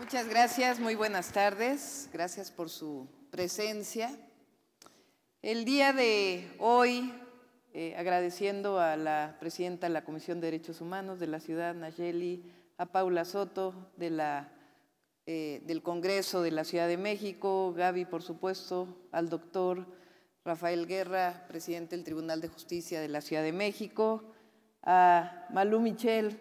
Muchas gracias, muy buenas tardes. Gracias por su presencia. El día de hoy, eh, agradeciendo a la presidenta de la Comisión de Derechos Humanos de la ciudad, Nayeli, a Paula Soto de la, eh, del Congreso de la Ciudad de México, Gaby, por supuesto, al doctor Rafael Guerra, presidente del Tribunal de Justicia de la Ciudad de México, a Malú Michel,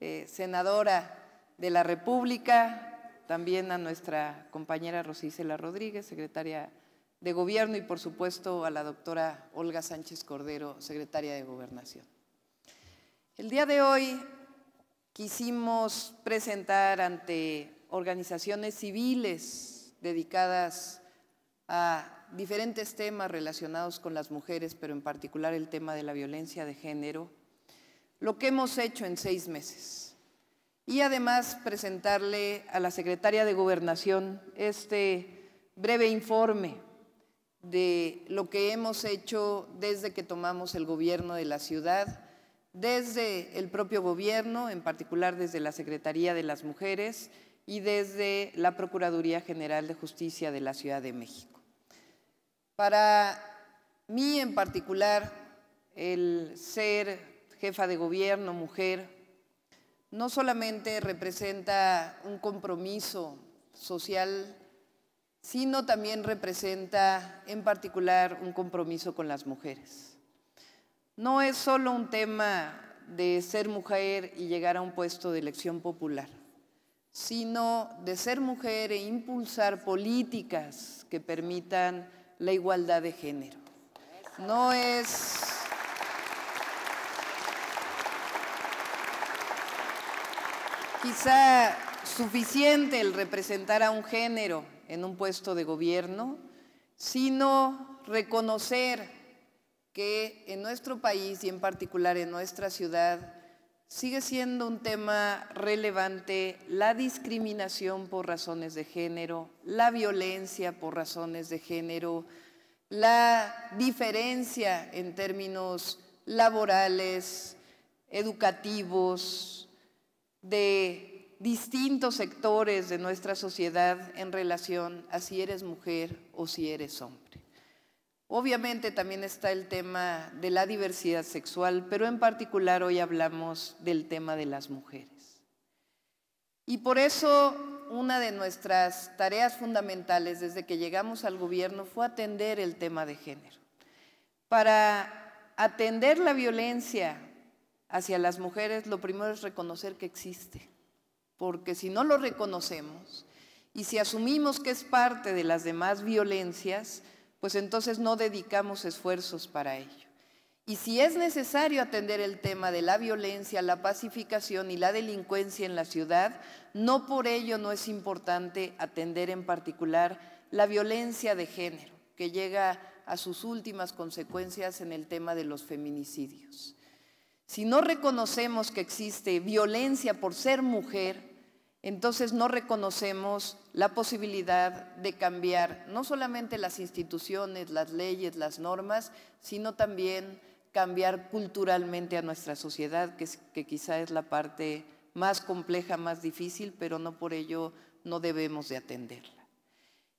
eh, senadora de la República, también a nuestra compañera Rosicela Rodríguez, secretaria de Gobierno, y por supuesto a la doctora Olga Sánchez Cordero, secretaria de Gobernación. El día de hoy quisimos presentar ante organizaciones civiles dedicadas a diferentes temas relacionados con las mujeres, pero en particular el tema de la violencia de género, lo que hemos hecho en seis meses y además presentarle a la Secretaria de Gobernación este breve informe de lo que hemos hecho desde que tomamos el gobierno de la ciudad, desde el propio gobierno, en particular desde la Secretaría de las Mujeres y desde la Procuraduría General de Justicia de la Ciudad de México. Para mí en particular, el ser jefa de gobierno, mujer, no solamente representa un compromiso social, sino también representa en particular un compromiso con las mujeres. No es solo un tema de ser mujer y llegar a un puesto de elección popular, sino de ser mujer e impulsar políticas que permitan la igualdad de género. No es quizá suficiente el representar a un género en un puesto de gobierno, sino reconocer que en nuestro país y en particular en nuestra ciudad sigue siendo un tema relevante la discriminación por razones de género, la violencia por razones de género, la diferencia en términos laborales, educativos, de distintos sectores de nuestra sociedad en relación a si eres mujer o si eres hombre. Obviamente también está el tema de la diversidad sexual, pero en particular hoy hablamos del tema de las mujeres. Y por eso una de nuestras tareas fundamentales desde que llegamos al gobierno fue atender el tema de género. Para atender la violencia hacia las mujeres, lo primero es reconocer que existe, porque si no lo reconocemos y si asumimos que es parte de las demás violencias, pues entonces no dedicamos esfuerzos para ello. Y si es necesario atender el tema de la violencia, la pacificación y la delincuencia en la ciudad, no por ello no es importante atender en particular la violencia de género, que llega a sus últimas consecuencias en el tema de los feminicidios. Si no reconocemos que existe violencia por ser mujer, entonces no reconocemos la posibilidad de cambiar no solamente las instituciones, las leyes, las normas, sino también cambiar culturalmente a nuestra sociedad, que, es, quizá es la parte más compleja, más difícil, pero no por ello no debemos de atenderla.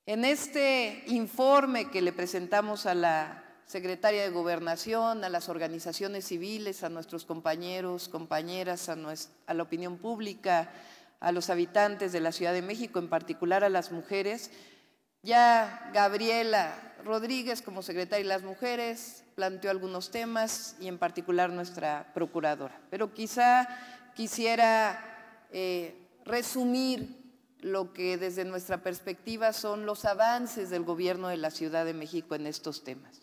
En este informe que le presentamos a la secretaria de Gobernación, a las organizaciones civiles, a nuestros compañeros, compañeras, a, la opinión pública, a los habitantes de la Ciudad de México, en particular a las mujeres. Ya Gabriela Rodríguez, como secretaria de las mujeres, planteó algunos temas y en particular nuestra procuradora. Pero quizá quisiera eh, resumir lo que desde nuestra perspectiva son los avances del gobierno de la Ciudad de México en estos temas.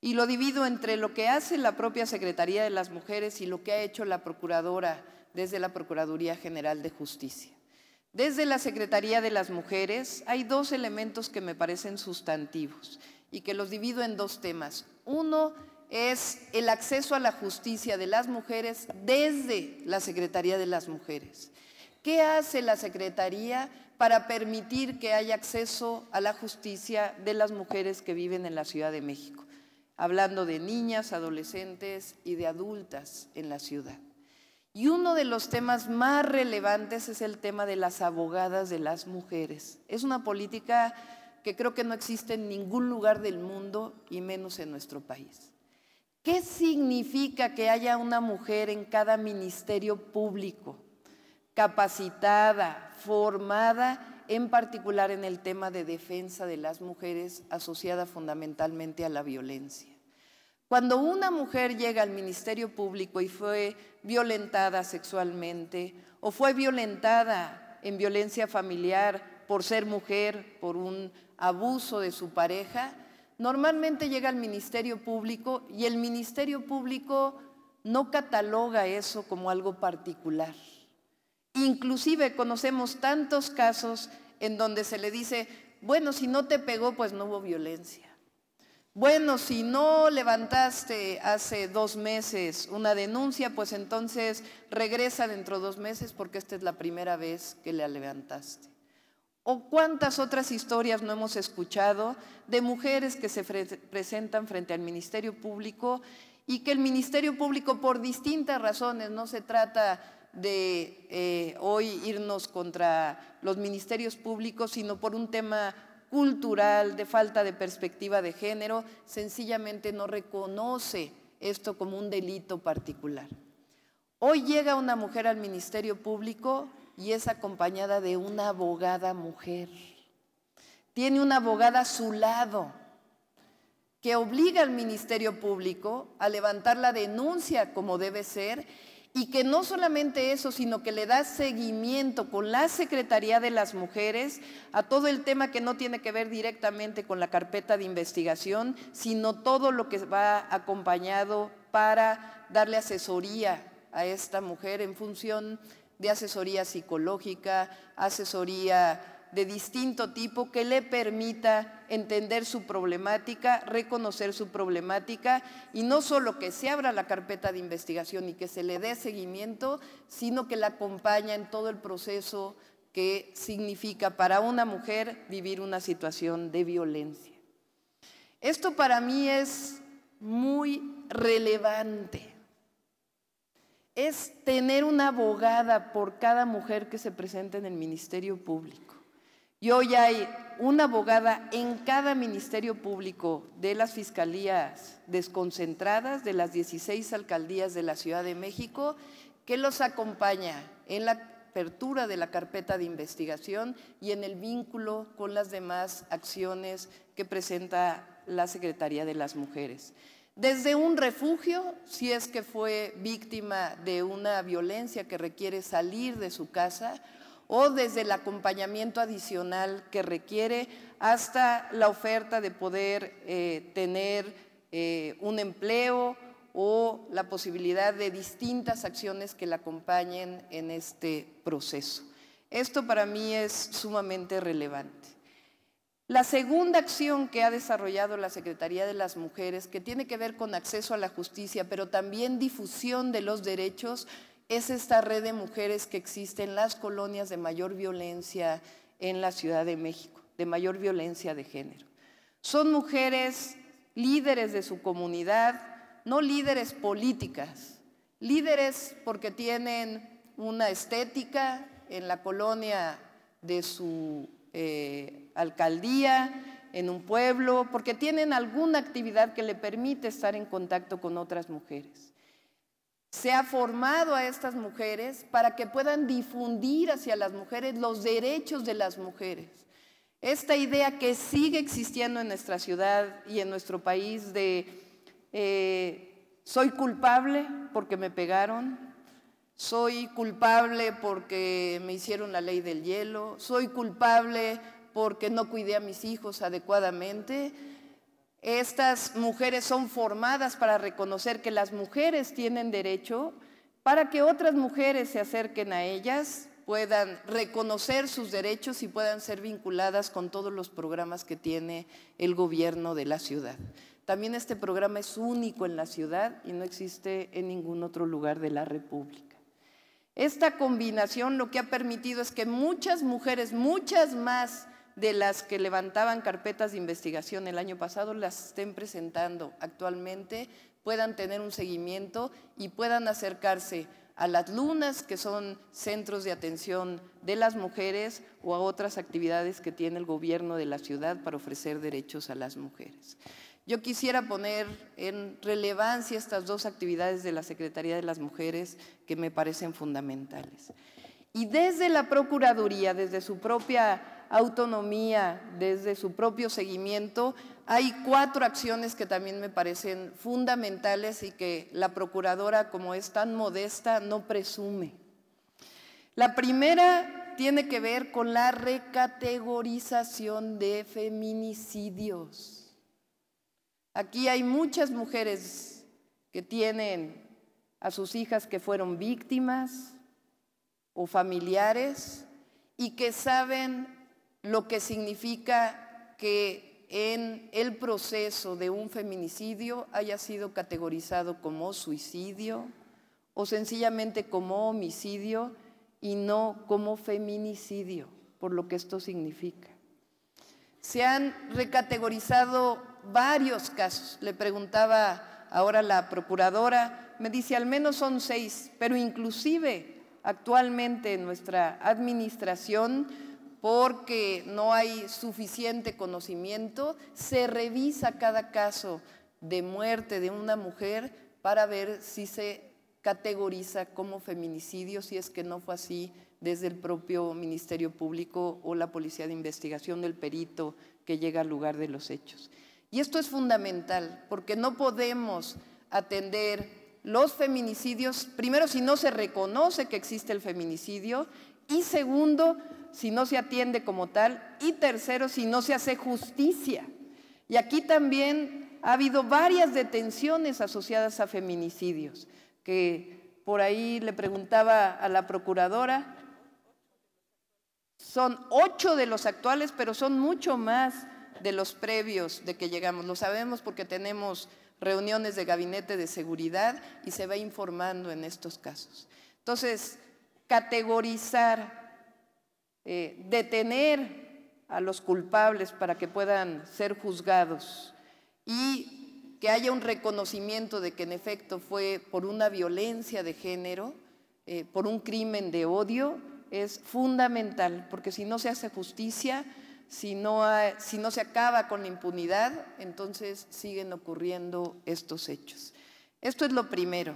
Y lo divido entre lo que hace la propia Secretaría de las Mujeres y lo que ha hecho la Procuradora desde la Procuraduría General de Justicia. Desde la Secretaría de las Mujeres hay dos elementos que me parecen sustantivos y que los divido en dos temas. Uno es el acceso a la justicia de las mujeres desde la Secretaría de las Mujeres. ¿Qué hace la Secretaría para permitir que haya acceso a la justicia de las mujeres que viven en la Ciudad de México? hablando de niñas, adolescentes y de adultas en la ciudad. Y uno de los temas más relevantes es el tema de las abogadas de las mujeres. Es una política que creo que no existe en ningún lugar del mundo y menos en nuestro país. ¿Qué significa que haya una mujer en cada ministerio público, capacitada, formada en particular en el tema de defensa de las mujeres asociada fundamentalmente a la violencia. Cuando una mujer llega al Ministerio Público y fue violentada sexualmente o fue violentada en violencia familiar por ser mujer, por un abuso de su pareja, normalmente llega al Ministerio Público y el Ministerio Público no cataloga eso como algo particular Inclusive conocemos tantos casos en donde se le dice, bueno, si no te pegó, pues no hubo violencia. Bueno, si no levantaste hace dos meses una denuncia, pues entonces regresa dentro de dos meses porque esta es la primera vez que la levantaste. ¿O cuántas otras historias no hemos escuchado de mujeres que se presentan frente al Ministerio Público y que el Ministerio Público por distintas razones, no se trata de eh, hoy irnos contra los ministerios públicos, sino por un tema cultural, de falta de perspectiva de género, sencillamente no reconoce esto como un delito particular. Hoy llega una mujer al Ministerio Público y es acompañada de una abogada mujer. Tiene una abogada a su lado que obliga al Ministerio Público a levantar la denuncia como debe ser y que no solamente eso, sino que le da seguimiento con la Secretaría de las Mujeres a todo el tema que no tiene que ver directamente con la carpeta de investigación, sino todo lo que va acompañado para darle asesoría a esta mujer en función de asesoría psicológica, asesoría de distinto tipo que le permita entender su problemática, reconocer su problemática y no solo que se abra la carpeta de investigación y que se le dé seguimiento, sino que la acompaña en todo el proceso que significa para una mujer vivir una situación de violencia. Esto para mí es muy relevante. Es tener una abogada por cada mujer que se presente en el Ministerio Público. Y hoy hay una abogada en cada ministerio público de las fiscalías desconcentradas de las 16 alcaldías de la Ciudad de México que los acompaña en la apertura de la carpeta de investigación y en el vínculo con las demás acciones que presenta la Secretaría de las Mujeres. Desde un refugio, si es que fue víctima de una violencia que requiere salir de su casa, o desde el acompañamiento adicional que requiere hasta la oferta de poder eh, tener eh, un empleo o la posibilidad de distintas acciones que la acompañen en este proceso. Esto para mí es sumamente relevante. La segunda acción que ha desarrollado la Secretaría de las Mujeres, que tiene que ver con acceso a la justicia, pero también difusión de los derechos, es esta red de mujeres que existe en las colonias de mayor violencia en la Ciudad de México, de mayor violencia de género. Son mujeres líderes de su comunidad, no líderes políticas, líderes porque tienen una estética en la colonia de su eh, alcaldía, en un pueblo, porque tienen alguna actividad que le permite estar en contacto con otras mujeres. Se ha formado a estas mujeres para que puedan difundir hacia las mujeres los derechos de las mujeres. Esta idea que sigue existiendo en nuestra ciudad y en nuestro país de eh, soy culpable porque me pegaron, soy culpable porque me hicieron la ley del hielo, soy culpable porque no cuidé a mis hijos adecuadamente, estas mujeres son formadas para reconocer que las mujeres tienen derecho para que otras mujeres se acerquen a ellas, puedan reconocer sus derechos y puedan ser vinculadas con todos los programas que tiene el gobierno de la ciudad. También este programa es único en la ciudad y no existe en ningún otro lugar de la República. Esta combinación lo que ha permitido es que muchas mujeres, muchas más, de las que levantaban carpetas de investigación el año pasado las estén presentando actualmente, puedan tener un seguimiento y puedan acercarse a las lunas, que son centros de atención de las mujeres, o a otras actividades que tiene el gobierno de la ciudad para ofrecer derechos a las mujeres. Yo quisiera poner en relevancia estas dos actividades de la Secretaría de las Mujeres que me parecen fundamentales. Y desde la Procuraduría, desde su propia autonomía, desde su propio seguimiento. Hay cuatro acciones que también me parecen fundamentales y que la procuradora, como es tan modesta, no presume. La primera tiene que ver con la recategorización de feminicidios. Aquí hay muchas mujeres que tienen a sus hijas que fueron víctimas o familiares y que saben lo que significa que en el proceso de un feminicidio haya sido categorizado como suicidio o sencillamente como homicidio y no como feminicidio, por lo que esto significa. Se han recategorizado varios casos. Le preguntaba ahora la procuradora, me dice al menos son seis, pero inclusive actualmente en nuestra administración porque no hay suficiente conocimiento, se revisa cada caso de muerte de una mujer para ver si se categoriza como feminicidio, si es que no fue así desde el propio Ministerio Público o la Policía de Investigación del perito que llega al lugar de los hechos. Y esto es fundamental, porque no podemos atender los feminicidios, primero si no se reconoce que existe el feminicidio y segundo si no se atiende como tal y tercero, si no se hace justicia. Y aquí también ha habido varias detenciones asociadas a feminicidios, que por ahí le preguntaba a la procuradora, son ocho de los actuales, pero son mucho más de los previos de que llegamos. Lo sabemos porque tenemos reuniones de gabinete de seguridad y se va informando en estos casos. Entonces, categorizar eh, detener a los culpables para que puedan ser juzgados y que haya un reconocimiento de que en efecto fue por una violencia de género, eh, por un crimen de odio, es fundamental, porque si no se hace justicia, si no, si no se acaba con la impunidad, entonces siguen ocurriendo estos hechos. Esto es lo primero.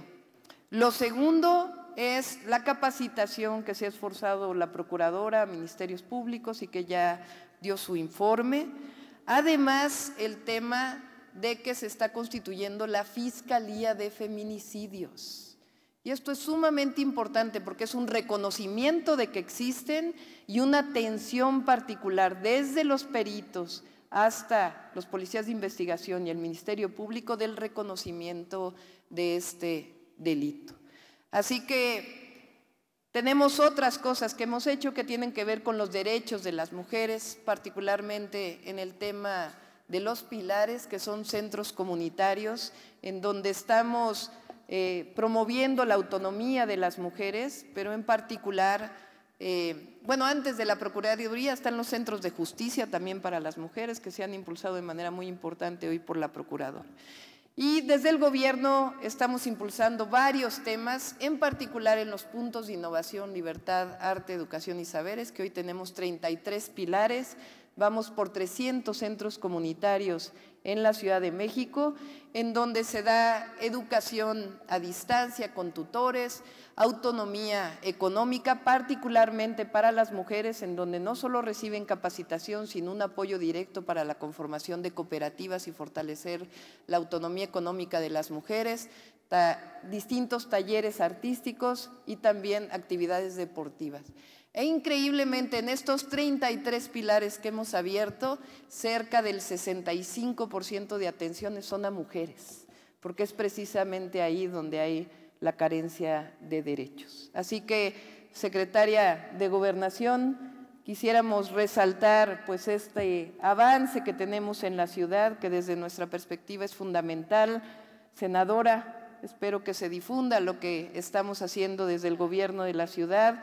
Lo segundo es la capacitación que se ha esforzado la Procuradora, Ministerios Públicos y que ya dio su informe. Además, el tema de que se está constituyendo la Fiscalía de Feminicidios. Y esto es sumamente importante porque es un reconocimiento de que existen y una atención particular desde los peritos hasta los policías de investigación y el Ministerio Público del reconocimiento de este delito. Así que tenemos otras cosas que hemos hecho que tienen que ver con los derechos de las mujeres, particularmente en el tema de los pilares, que son centros comunitarios, en donde estamos eh, promoviendo la autonomía de las mujeres, pero en particular, eh, bueno, antes de la Procuraduría están los centros de justicia también para las mujeres, que se han impulsado de manera muy importante hoy por la Procuradora. Y desde el gobierno estamos impulsando varios temas, en particular en los puntos de innovación, libertad, arte, educación y saberes, que hoy tenemos 33 pilares Vamos por 300 centros comunitarios en la Ciudad de México, en donde se da educación a distancia con tutores, autonomía económica, particularmente para las mujeres, en donde no solo reciben capacitación, sino un apoyo directo para la conformación de cooperativas y fortalecer la autonomía económica de las mujeres, distintos talleres artísticos y también actividades deportivas. E increíblemente en estos 33 pilares que hemos abierto, cerca del 65% de atenciones son a mujeres, porque es precisamente ahí donde hay la carencia de derechos. Así que, secretaria de Gobernación, quisiéramos resaltar pues este avance que tenemos en la ciudad, que desde nuestra perspectiva es fundamental. Senadora, espero que se difunda lo que estamos haciendo desde el gobierno de la ciudad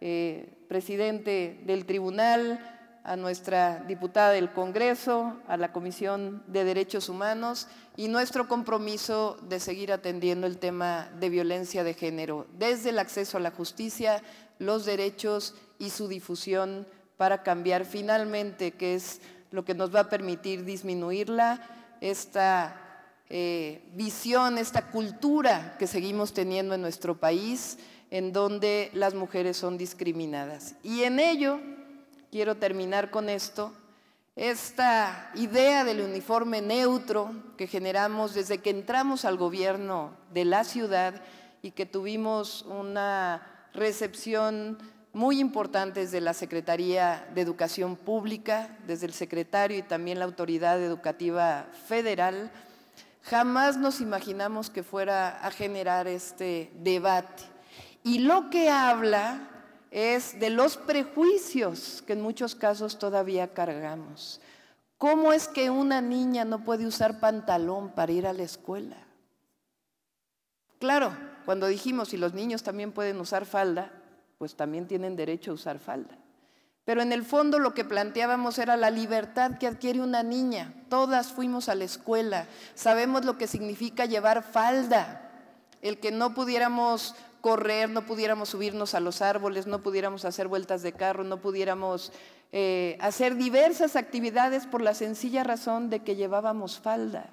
eh, presidente del tribunal, a nuestra diputada del Congreso, a la Comisión de Derechos Humanos y nuestro compromiso de seguir atendiendo el tema de violencia de género, desde el acceso a la justicia, los derechos y su difusión para cambiar finalmente, que es lo que nos va a permitir disminuirla, esta eh, visión, esta cultura que seguimos teniendo en nuestro país en donde las mujeres son discriminadas. Y en ello, quiero terminar con esto, esta idea del uniforme neutro que generamos desde que entramos al gobierno de la ciudad y que tuvimos una recepción muy importante desde la Secretaría de Educación Pública, desde el secretario y también la Autoridad Educativa Federal, jamás nos imaginamos que fuera a generar este debate y lo que habla es de los prejuicios que en muchos casos todavía cargamos. ¿Cómo es que una niña no puede usar pantalón para ir a la escuela? Claro, cuando dijimos si los niños también pueden usar falda, pues también tienen derecho a usar falda. Pero en el fondo lo que planteábamos era la libertad que adquiere una niña. Todas fuimos a la escuela, sabemos lo que significa llevar falda, el que no pudiéramos correr, no pudiéramos subirnos a los árboles, no pudiéramos hacer vueltas de carro, no pudiéramos eh, hacer diversas actividades por la sencilla razón de que llevábamos falda.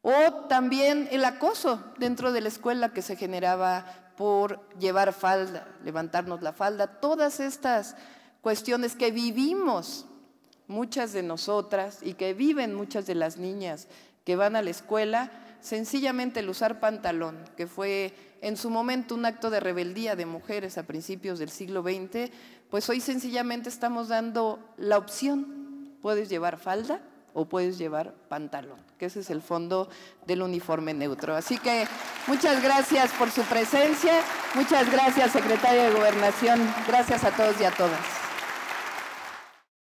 O también el acoso dentro de la escuela que se generaba por llevar falda, levantarnos la falda, todas estas cuestiones que vivimos muchas de nosotras y que viven muchas de las niñas que van a la escuela, sencillamente el usar pantalón, que fue en su momento un acto de rebeldía de mujeres a principios del siglo XX, pues hoy sencillamente estamos dando la opción, puedes llevar falda o puedes llevar pantalón, que ese es el fondo del uniforme neutro. Así que muchas gracias por su presencia, muchas gracias secretaria de Gobernación, gracias a todos y a todas.